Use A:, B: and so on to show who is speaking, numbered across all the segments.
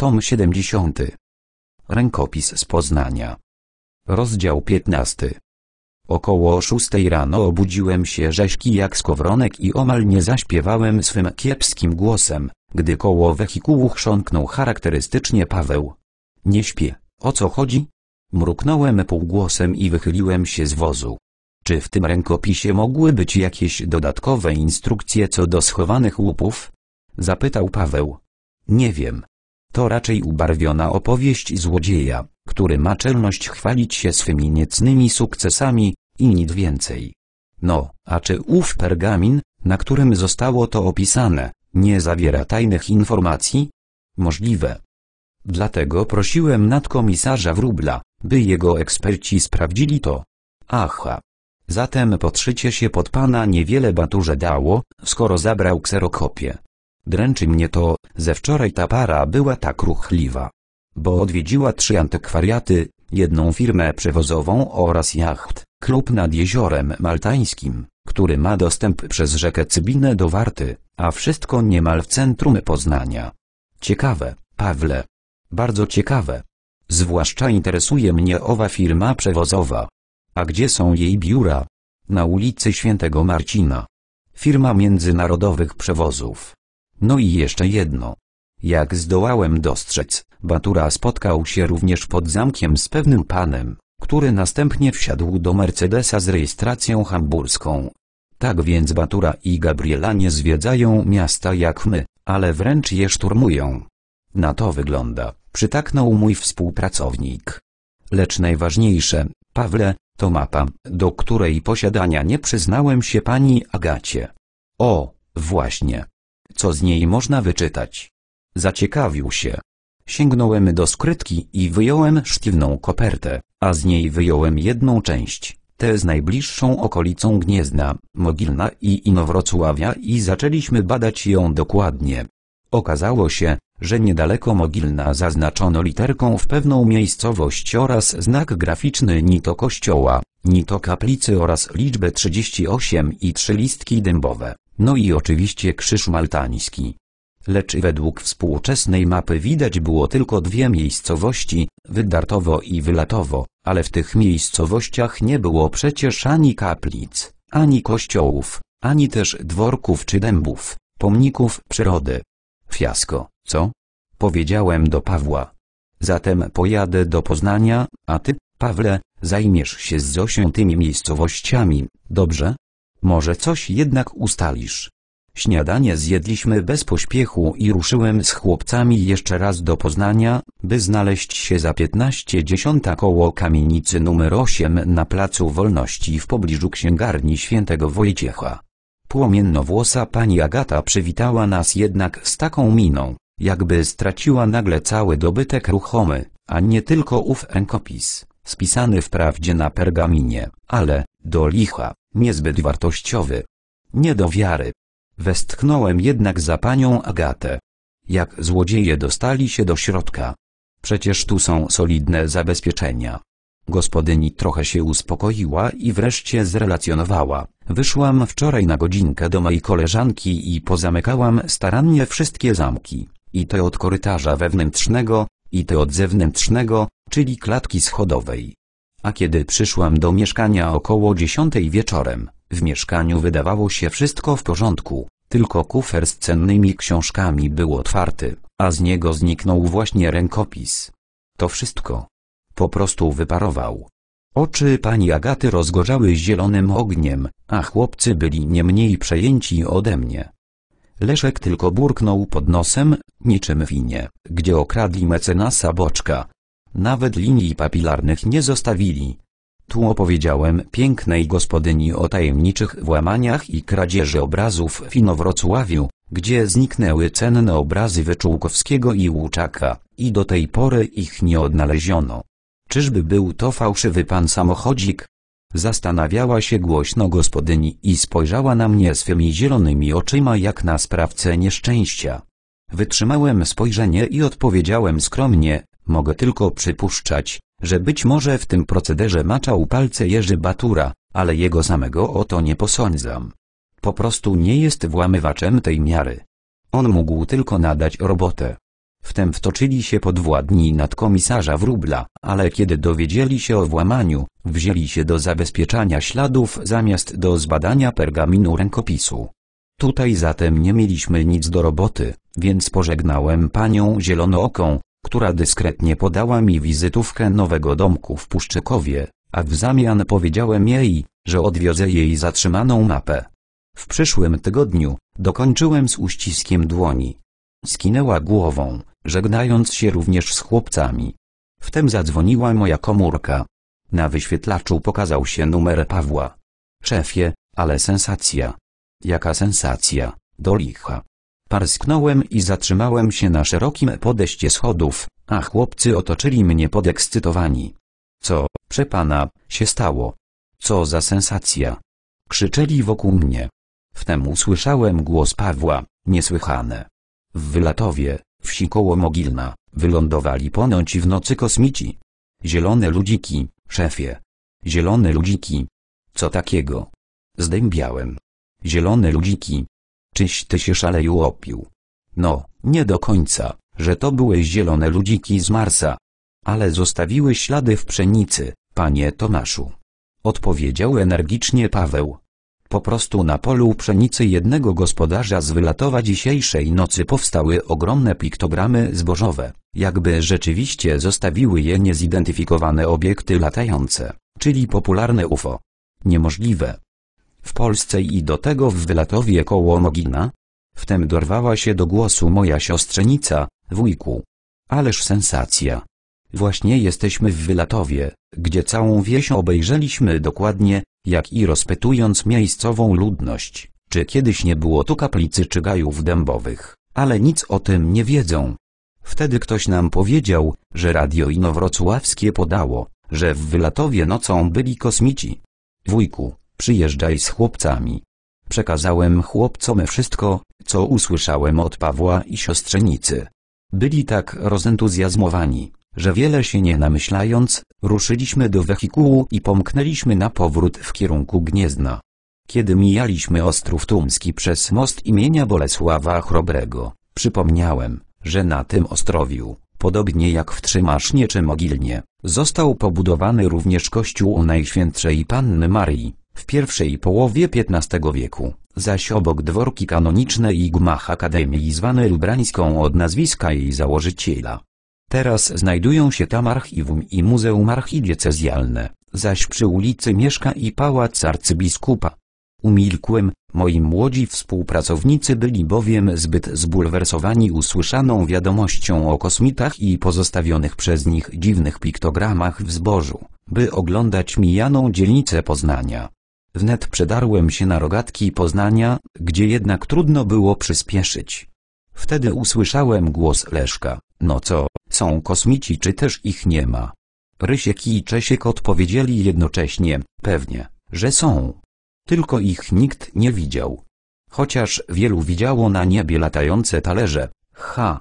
A: Tom 70. Rękopis z Poznania. Rozdział 15. Około szóstej rano obudziłem się rzeźki jak skowronek i omal nie zaśpiewałem swym kiepskim głosem, gdy koło wehikułu chrząknął charakterystycznie Paweł. Nie śpię, o co chodzi? Mruknąłem półgłosem i wychyliłem się z wozu. Czy w tym rękopisie mogły być jakieś dodatkowe instrukcje co do schowanych łupów? Zapytał Paweł. Nie wiem. To raczej ubarwiona opowieść złodzieja, który ma czelność chwalić się swymi niecnymi sukcesami, i nic więcej. No, a czy ów pergamin, na którym zostało to opisane, nie zawiera tajnych informacji? Możliwe. Dlatego prosiłem nadkomisarza Wróbla, by jego eksperci sprawdzili to. Aha. Zatem podszycie się pod pana niewiele baturze dało, skoro zabrał kserokopię. Dręczy mnie to, ze wczoraj ta para była tak ruchliwa. Bo odwiedziła trzy antykwariaty, jedną firmę przewozową oraz jacht, klub nad jeziorem maltańskim, który ma dostęp przez rzekę Cybinę do Warty, a wszystko niemal w centrum Poznania. Ciekawe, Pawle. Bardzo ciekawe. Zwłaszcza interesuje mnie owa firma przewozowa. A gdzie są jej biura? Na ulicy Świętego Marcina. Firma międzynarodowych przewozów. No i jeszcze jedno. Jak zdołałem dostrzec, Batura spotkał się również pod zamkiem z pewnym panem, który następnie wsiadł do Mercedesa z rejestracją hamburską. Tak więc Batura i Gabriela nie zwiedzają miasta jak my, ale wręcz je szturmują. Na to wygląda, przytaknął mój współpracownik. Lecz najważniejsze, Pawle, to mapa, do której posiadania nie przyznałem się pani Agacie. O, właśnie. Co z niej można wyczytać? Zaciekawił się. Sięgnąłem do skrytki i wyjąłem sztywną kopertę, a z niej wyjąłem jedną część, tę z najbliższą okolicą Gniezna, Mogilna i Inowrocławia i zaczęliśmy badać ją dokładnie. Okazało się, że niedaleko Mogilna zaznaczono literką w pewną miejscowość oraz znak graficzny ni to kościoła, ni to kaplicy oraz liczbę 38 i trzy listki dębowe, no i oczywiście krzyż maltański. Lecz według współczesnej mapy widać było tylko dwie miejscowości, Wydartowo i Wylatowo, ale w tych miejscowościach nie było przecież ani kaplic, ani kościołów, ani też dworków czy dębów, pomników przyrody. Fiasko, co? Powiedziałem do Pawła. Zatem pojadę do Poznania, a ty, Pawle, zajmiesz się z Zosią tymi miejscowościami, dobrze? Może coś jednak ustalisz. Śniadanie zjedliśmy bez pośpiechu i ruszyłem z chłopcami jeszcze raz do Poznania, by znaleźć się za dziesiąta koło kamienicy numer 8 na Placu Wolności w pobliżu księgarni świętego Wojciecha. Płomiennowłosa pani Agata przywitała nas jednak z taką miną, jakby straciła nagle cały dobytek ruchomy, a nie tylko ów enkopis, spisany wprawdzie na pergaminie, ale, do licha, niezbyt wartościowy. Nie do wiary. Westchnąłem jednak za panią Agatę. Jak złodzieje dostali się do środka. Przecież tu są solidne zabezpieczenia. Gospodyni trochę się uspokoiła i wreszcie zrelacjonowała. Wyszłam wczoraj na godzinkę do mojej koleżanki i pozamykałam starannie wszystkie zamki. I te od korytarza wewnętrznego, i te od zewnętrznego, czyli klatki schodowej. A kiedy przyszłam do mieszkania około dziesiątej wieczorem, w mieszkaniu wydawało się wszystko w porządku, tylko kufer z cennymi książkami był otwarty, a z niego zniknął właśnie rękopis. To wszystko. Po prostu wyparował. Oczy pani Agaty rozgorzały zielonym ogniem, a chłopcy byli nie mniej przejęci ode mnie. Leszek tylko burknął pod nosem, niczym winie, gdzie okradli mecenasa Boczka, nawet linii papilarnych nie zostawili. Tu opowiedziałem pięknej gospodyni o tajemniczych włamaniach i kradzieży obrazów w Inowrocławiu, gdzie zniknęły cenne obrazy Wyczółkowskiego i Łuczaka, i do tej pory ich nie odnaleziono. Czyżby był to fałszywy pan samochodzik? Zastanawiała się głośno gospodyni i spojrzała na mnie swymi zielonymi oczyma jak na sprawcę nieszczęścia. Wytrzymałem spojrzenie i odpowiedziałem skromnie, Mogę tylko przypuszczać, że być może w tym procederze maczał palce Jerzy Batura, ale jego samego o to nie posądzam. Po prostu nie jest włamywaczem tej miary. On mógł tylko nadać robotę. Wtem wtoczyli się podwładni nadkomisarza Wróbla, ale kiedy dowiedzieli się o włamaniu, wzięli się do zabezpieczania śladów zamiast do zbadania pergaminu rękopisu. Tutaj zatem nie mieliśmy nic do roboty, więc pożegnałem panią Zielonooką, która dyskretnie podała mi wizytówkę nowego domku w Puszczykowie, a w zamian powiedziałem jej, że odwiozę jej zatrzymaną mapę. W przyszłym tygodniu, dokończyłem z uściskiem dłoni. Skinęła głową, żegnając się również z chłopcami. Wtem zadzwoniła moja komórka. Na wyświetlaczu pokazał się numer Pawła. Szefie, ale sensacja. Jaka sensacja, do licha. Parsknąłem i zatrzymałem się na szerokim podejście schodów, a chłopcy otoczyli mnie podekscytowani. Co, przepana, się stało? Co za sensacja! Krzyczeli wokół mnie. Wtem usłyszałem głos Pawła, niesłychane. W Wylatowie, wsi koło Mogilna, wylądowali ponoć w nocy kosmici. Zielone ludziki, szefie. Zielone ludziki. Co takiego? Zdębiałem. Zielone ludziki, czyś ty się szaleju opił. No, nie do końca, że to były zielone ludziki z Marsa. Ale zostawiły ślady w pszenicy, panie Tomaszu. Odpowiedział energicznie Paweł. Po prostu na polu pszenicy jednego gospodarza z wylatowa dzisiejszej nocy powstały ogromne piktogramy zbożowe, jakby rzeczywiście zostawiły je niezidentyfikowane obiekty latające, czyli popularne UFO. Niemożliwe, w Polsce i do tego w Wylatowie koło Mogina. Wtem dorwała się do głosu moja siostrzenica, wujku. Ależ sensacja. Właśnie jesteśmy w Wylatowie, gdzie całą wieś obejrzeliśmy dokładnie, jak i rozpytując miejscową ludność, czy kiedyś nie było tu kaplicy czy gajów dębowych, ale nic o tym nie wiedzą. Wtedy ktoś nam powiedział, że radio inowrocławskie podało, że w Wylatowie nocą byli kosmici. Wujku, przyjeżdżaj z chłopcami. Przekazałem chłopcom wszystko, co usłyszałem od Pawła i siostrzenicy. Byli tak rozentuzjazmowani, że wiele się nie namyślając, ruszyliśmy do wehikułu i pomknęliśmy na powrót w kierunku Gniezna. Kiedy mijaliśmy Ostrów Tumski przez most imienia Bolesława Chrobrego, przypomniałem, że na tym ostrowiu, podobnie jak w Trzymasznie czy Mogilnie, został pobudowany również kościół Najświętszej Panny Marii. W pierwszej połowie XV wieku, zaś obok dworki kanoniczne i gmach akademii zwane Lubrańską od nazwiska jej założyciela. Teraz znajdują się tam archiwum i muzeum archidiecezjalne, zaś przy ulicy mieszka i pałac arcybiskupa. Umilkłem, moi młodzi współpracownicy byli bowiem zbyt zbulwersowani usłyszaną wiadomością o kosmitach i pozostawionych przez nich dziwnych piktogramach w zbożu, by oglądać mijaną dzielnicę Poznania. Wnet przedarłem się na rogatki Poznania, gdzie jednak trudno było przyspieszyć. Wtedy usłyszałem głos Leszka, no co, są kosmici czy też ich nie ma? Rysiek i Czesiek odpowiedzieli jednocześnie, pewnie, że są. Tylko ich nikt nie widział. Chociaż wielu widziało na niebie latające talerze, ha,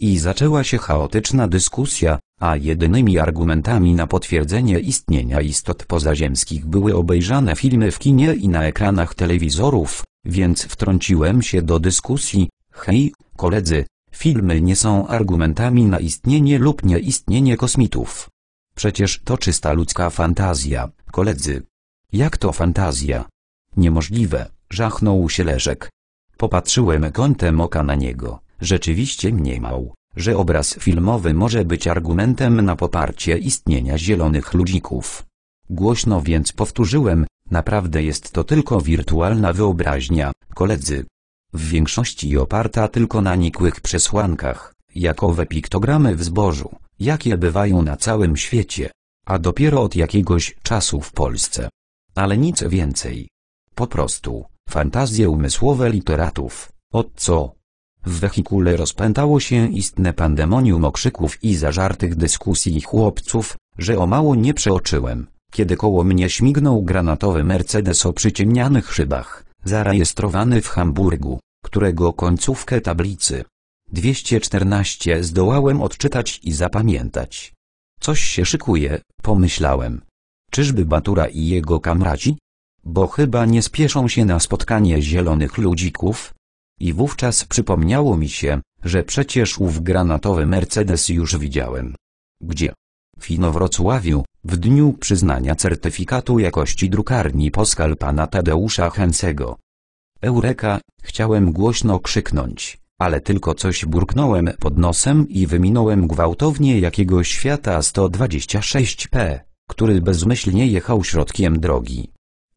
A: i zaczęła się chaotyczna dyskusja, a jedynymi argumentami na potwierdzenie istnienia istot pozaziemskich były obejrzane filmy w kinie i na ekranach telewizorów, więc wtrąciłem się do dyskusji, hej, koledzy, filmy nie są argumentami na istnienie lub nieistnienie kosmitów. Przecież to czysta ludzka fantazja, koledzy. Jak to fantazja? Niemożliwe, żachnął się Leszek. Popatrzyłem kątem oka na niego rzeczywiście mniemał, że obraz filmowy może być argumentem na poparcie istnienia zielonych ludzików. Głośno więc powtórzyłem, naprawdę jest to tylko wirtualna wyobraźnia, koledzy. W większości oparta tylko na nikłych przesłankach, jakowe piktogramy w zbożu, jakie bywają na całym świecie, a dopiero od jakiegoś czasu w Polsce. Ale nic więcej. Po prostu, fantazje umysłowe literatów, od co, w wehikule rozpętało się istne pandemonium okrzyków i zażartych dyskusji chłopców, że o mało nie przeoczyłem, kiedy koło mnie śmignął granatowy Mercedes o przyciemnianych szybach, zarejestrowany w Hamburgu, którego końcówkę tablicy 214 zdołałem odczytać i zapamiętać. Coś się szykuje, pomyślałem. Czyżby Batura i jego kamraci? Bo chyba nie spieszą się na spotkanie zielonych ludzików, i wówczas przypomniało mi się, że przecież ów granatowy Mercedes już widziałem. Gdzie? W Inowrocławiu, w dniu przyznania certyfikatu jakości drukarni Poskal pana Tadeusza Hensego. Eureka, chciałem głośno krzyknąć, ale tylko coś burknąłem pod nosem i wyminąłem gwałtownie jakiegoś świata 126P, który bezmyślnie jechał środkiem drogi.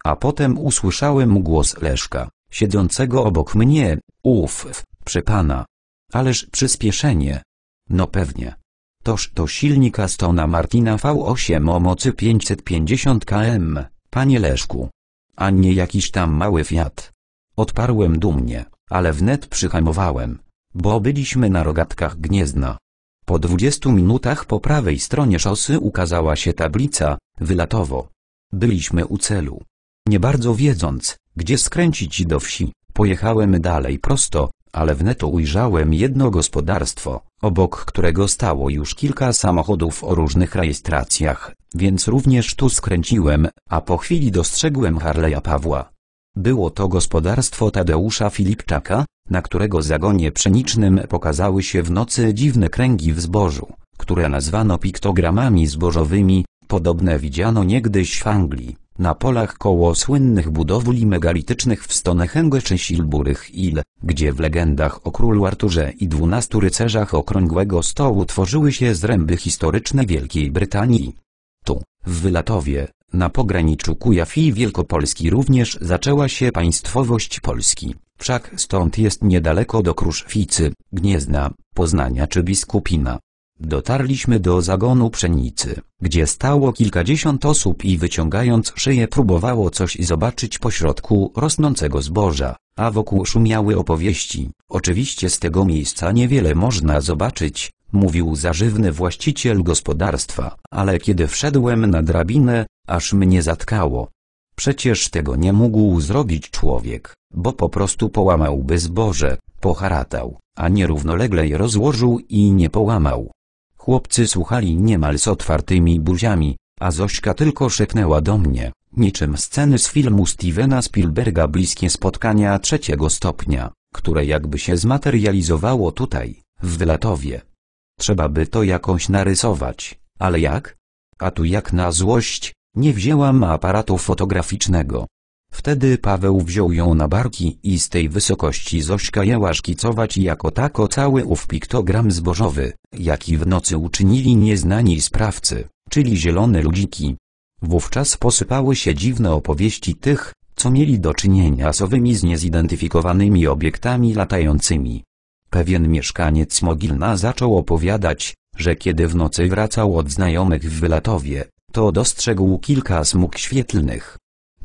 A: A potem usłyszałem głos Leszka siedzącego obok mnie, uf, przy pana. Ależ przyspieszenie. No pewnie. Toż to silnik Astona Martina V8 o mocy 550 km, panie Leszku. A nie jakiś tam mały Fiat. Odparłem dumnie, ale wnet przyhamowałem, bo byliśmy na rogatkach gniezna. Po 20 minutach po prawej stronie szosy ukazała się tablica, wylatowo. Byliśmy u celu. Nie bardzo wiedząc, gdzie skręcić do wsi. Pojechałem dalej prosto, ale wnet ujrzałem jedno gospodarstwo, obok którego stało już kilka samochodów o różnych rejestracjach, więc również tu skręciłem, a po chwili dostrzegłem Harleya Pawła. Było to gospodarstwo Tadeusza Filipczaka, na którego zagonie pszenicznym pokazały się w nocy dziwne kręgi w zbożu, które nazwano piktogramami zbożowymi, podobne widziano niegdyś w Anglii, na polach koło słynnych budowli megalitycznych w Stonehenge czy Silburych Hill, gdzie w legendach o królu Arturze i dwunastu rycerzach okrągłego stołu tworzyły się zręby historyczne Wielkiej Brytanii. Tu, w Wylatowie, na pograniczu Kujaw i Wielkopolski również zaczęła się państwowość Polski, wszak stąd jest niedaleko do Kruszwicy, Gniezna, Poznania czy Biskupina. Dotarliśmy do zagonu pszenicy, gdzie stało kilkadziesiąt osób i wyciągając szyję próbowało coś zobaczyć pośrodku rosnącego zboża, a wokół szumiały opowieści. Oczywiście z tego miejsca niewiele można zobaczyć, mówił zażywny właściciel gospodarstwa, ale kiedy wszedłem na drabinę, aż mnie zatkało. Przecież tego nie mógł zrobić człowiek, bo po prostu połamałby zboże, poharatał, a nierównolegle je rozłożył i nie połamał. Chłopcy słuchali niemal z otwartymi buziami, a Zośka tylko szepnęła do mnie, niczym sceny z filmu Stevena Spielberga bliskie spotkania trzeciego stopnia, które jakby się zmaterializowało tutaj, w Wylatowie. Trzeba by to jakoś narysować, ale jak? A tu jak na złość, nie wzięłam aparatu fotograficznego, Wtedy Paweł wziął ją na barki i z tej wysokości Zośka jała szkicować jako tako cały ów piktogram zbożowy, jaki w nocy uczynili nieznani sprawcy, czyli zielone ludziki. Wówczas posypały się dziwne opowieści tych, co mieli do czynienia z owymi niezidentyfikowanymi obiektami latającymi. Pewien mieszkaniec Mogilna zaczął opowiadać, że kiedy w nocy wracał od znajomych w Wylatowie, to dostrzegł kilka smug świetlnych.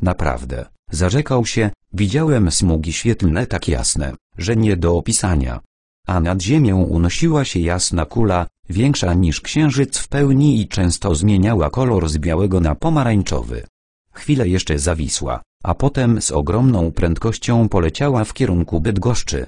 A: Naprawdę, Zarzekał się, widziałem smugi świetlne tak jasne, że nie do opisania. A nad ziemią unosiła się jasna kula, większa niż księżyc w pełni i często zmieniała kolor z białego na pomarańczowy. Chwilę jeszcze zawisła, a potem z ogromną prędkością poleciała w kierunku Bydgoszczy.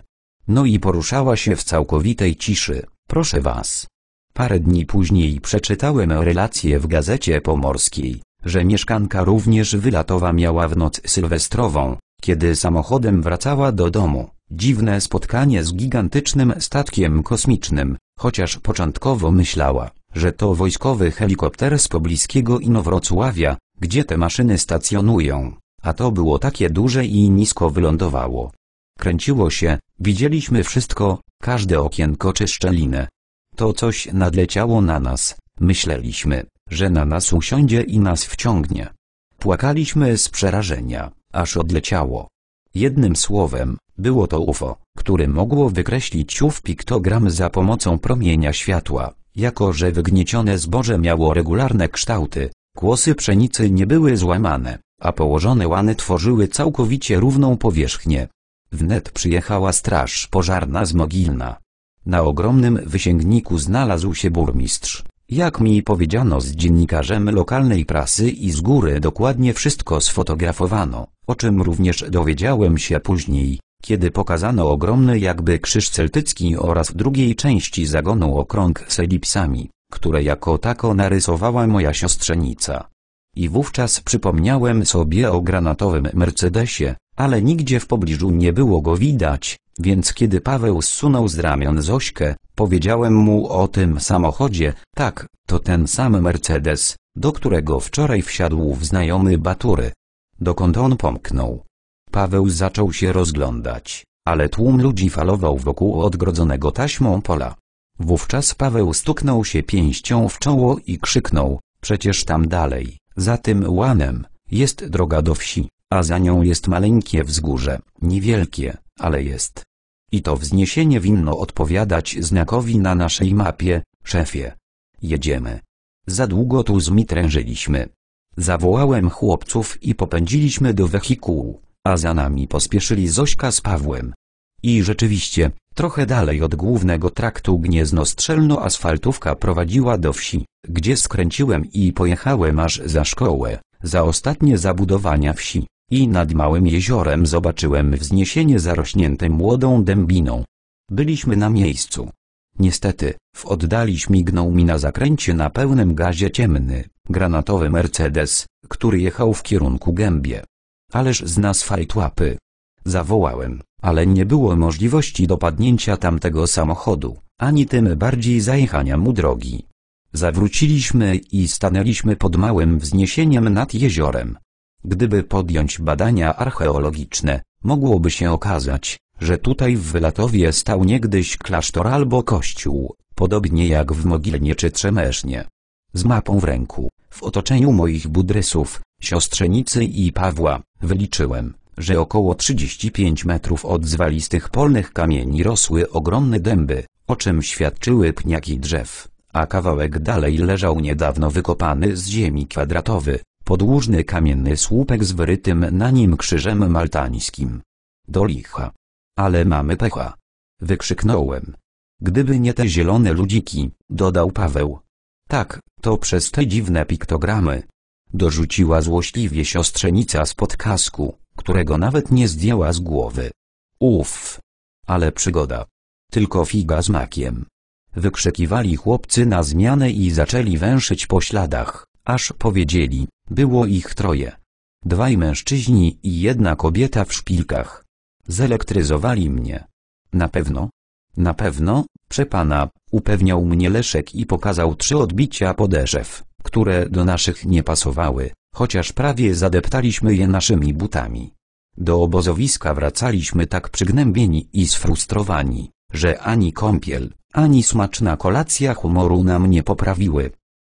A: No i poruszała się w całkowitej ciszy, proszę was. Parę dni później przeczytałem relację w Gazecie Pomorskiej, że mieszkanka również wylatowa miała w noc sylwestrową, kiedy samochodem wracała do domu, dziwne spotkanie z gigantycznym statkiem kosmicznym, chociaż początkowo myślała, że to wojskowy helikopter z pobliskiego Inowrocławia, gdzie te maszyny stacjonują, a to było takie duże i nisko wylądowało. Kręciło się, widzieliśmy wszystko, każde okienko czy szczelinę. To coś nadleciało na nas, myśleliśmy, że na nas usiądzie i nas wciągnie. Płakaliśmy z przerażenia, aż odleciało. Jednym słowem, było to UFO, które mogło wykreślić ów piktogram za pomocą promienia światła, jako że wygniecione zboże miało regularne kształty, kłosy pszenicy nie były złamane, a położone łany tworzyły całkowicie równą powierzchnię. Wnet przyjechała straż pożarna z Mogilna. Na ogromnym wysięgniku znalazł się burmistrz, jak mi powiedziano z dziennikarzem lokalnej prasy i z góry dokładnie wszystko sfotografowano, o czym również dowiedziałem się później, kiedy pokazano ogromny jakby krzyż celtycki oraz w drugiej części zagonu okrąg z elipsami, które jako tako narysowała moja siostrzenica. I wówczas przypomniałem sobie o granatowym Mercedesie, ale nigdzie w pobliżu nie było go widać, więc kiedy Paweł zsunął z ramion Zośkę, Powiedziałem mu o tym samochodzie, tak, to ten sam Mercedes, do którego wczoraj wsiadł w znajomy Batury. Dokąd on pomknął? Paweł zaczął się rozglądać, ale tłum ludzi falował wokół odgrodzonego taśmą pola. Wówczas Paweł stuknął się pięścią w czoło i krzyknął, przecież tam dalej, za tym łanem, jest droga do wsi, a za nią jest maleńkie wzgórze, niewielkie, ale jest. I to wzniesienie winno odpowiadać znakowi na naszej mapie, szefie. Jedziemy. Za długo tu zmitrężyliśmy. Zawołałem chłopców i popędziliśmy do wehikułu, a za nami pospieszyli Zośka z Pawłem. I rzeczywiście, trochę dalej od głównego traktu gniezno strzelno-asfaltówka prowadziła do wsi, gdzie skręciłem i pojechałem aż za szkołę, za ostatnie zabudowania wsi. I nad małym jeziorem zobaczyłem wzniesienie zarośnięte młodą dębiną. Byliśmy na miejscu. Niestety, w oddali śmignął mi na zakręcie na pełnym gazie ciemny, granatowy Mercedes, który jechał w kierunku gębie. Ależ z nas fajtłapy. Zawołałem, ale nie było możliwości dopadnięcia tamtego samochodu, ani tym bardziej zajechania mu drogi. Zawróciliśmy i stanęliśmy pod małym wzniesieniem nad jeziorem. Gdyby podjąć badania archeologiczne, mogłoby się okazać, że tutaj w Wylatowie stał niegdyś klasztor albo kościół, podobnie jak w Mogilnie czy Trzemesznie. Z mapą w ręku, w otoczeniu moich budrysów, siostrzenicy i Pawła, wyliczyłem, że około 35 metrów od zwalistych polnych kamieni rosły ogromne dęby, o czym świadczyły pniaki drzew, a kawałek dalej leżał niedawno wykopany z ziemi kwadratowy, podłużny kamienny słupek z wyrytym na nim krzyżem maltańskim. Do licha. Ale mamy pecha. Wykrzyknąłem. Gdyby nie te zielone ludziki, dodał Paweł. Tak, to przez te dziwne piktogramy. Dorzuciła złośliwie siostrzenica z podkasku, którego nawet nie zdjęła z głowy. Uff. Ale przygoda. Tylko figa z makiem. Wykrzykiwali chłopcy na zmianę i zaczęli węszyć po śladach aż powiedzieli, było ich troje. Dwaj mężczyźni i jedna kobieta w szpilkach. Zelektryzowali mnie. Na pewno? Na pewno, przepana, upewniał mnie Leszek i pokazał trzy odbicia podeszew, które do naszych nie pasowały, chociaż prawie zadeptaliśmy je naszymi butami. Do obozowiska wracaliśmy tak przygnębieni i sfrustrowani, że ani kąpiel, ani smaczna kolacja humoru nam nie poprawiły.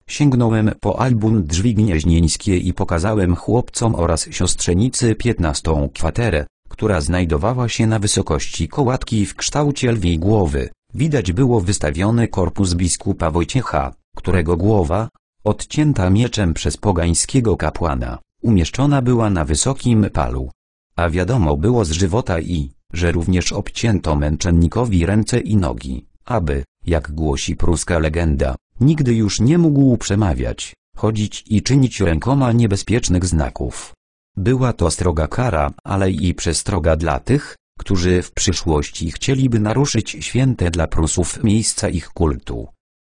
A: Sięgnąłem po album Drzwi Gnieźnieńskie i pokazałem chłopcom oraz siostrzenicy piętnastą kwaterę, która znajdowała się na wysokości kołatki w kształcie lwiej głowy. Widać było wystawiony korpus biskupa Wojciecha, którego głowa, odcięta mieczem przez pogańskiego kapłana, umieszczona była na wysokim palu. A wiadomo było z żywota i, że również obcięto męczennikowi ręce i nogi, aby, jak głosi pruska legenda, Nigdy już nie mógł przemawiać, chodzić i czynić rękoma niebezpiecznych znaków. Była to stroga kara, ale i przestroga dla tych, którzy w przyszłości chcieliby naruszyć święte dla Prusów miejsca ich kultu.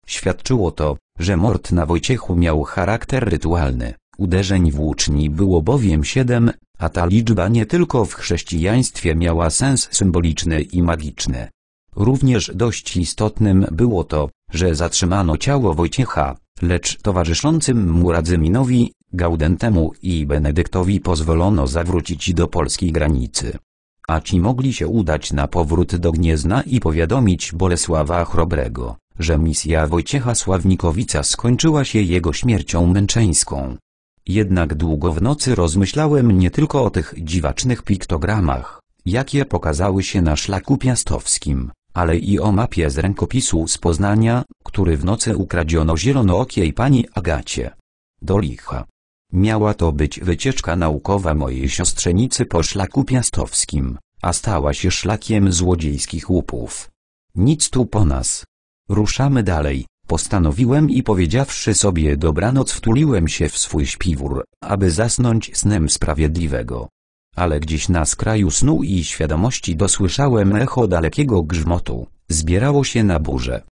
A: Świadczyło to, że mord na Wojciechu miał charakter rytualny, uderzeń włóczni było bowiem siedem, a ta liczba nie tylko w chrześcijaństwie miała sens symboliczny i magiczny, Również dość istotnym było to, że zatrzymano ciało Wojciecha, lecz towarzyszącym mu Radzyminowi, Gaudentemu i Benedyktowi pozwolono zawrócić do polskiej granicy. A ci mogli się udać na powrót do Gniezna i powiadomić Bolesława Chrobrego, że misja Wojciecha Sławnikowica skończyła się jego śmiercią męczeńską. Jednak długo w nocy rozmyślałem nie tylko o tych dziwacznych piktogramach, jakie pokazały się na szlaku piastowskim, ale i o mapie z rękopisu z Poznania, który w nocy ukradziono zielonookiej pani Agacie. Do licha. Miała to być wycieczka naukowa mojej siostrzenicy po szlaku piastowskim, a stała się szlakiem złodziejskich łupów. Nic tu po nas. Ruszamy dalej, postanowiłem i powiedziawszy sobie dobranoc wtuliłem się w swój śpiwór, aby zasnąć snem sprawiedliwego ale gdzieś na skraju snu i świadomości dosłyszałem echo dalekiego grzmotu, zbierało się na burzę.